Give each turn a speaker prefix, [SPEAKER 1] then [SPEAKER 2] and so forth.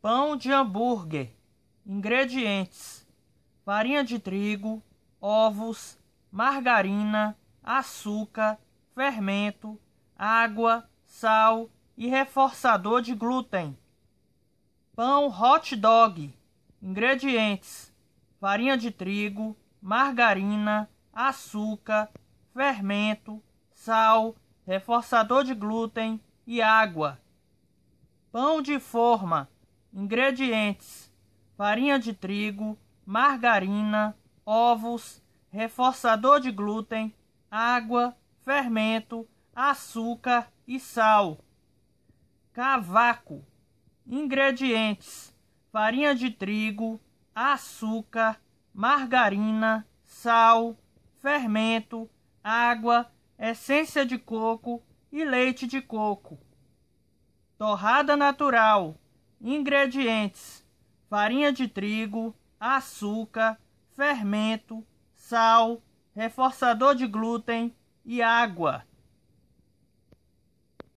[SPEAKER 1] Pão de hambúrguer. Ingredientes: farinha de trigo, ovos, margarina, açúcar, fermento, água, sal e reforçador de glúten. Pão hot dog. Ingredientes: farinha de trigo, margarina, açúcar, fermento, sal, reforçador de glúten e água. Pão de forma Ingredientes: farinha de trigo, margarina, ovos, reforçador de glúten, água, fermento, açúcar e sal. Cavaco: Ingredientes: farinha de trigo, açúcar, margarina, sal, fermento, água, essência de coco e leite de coco. Torrada natural Ingredientes: farinha de trigo, açúcar, fermento, sal, reforçador de glúten e água.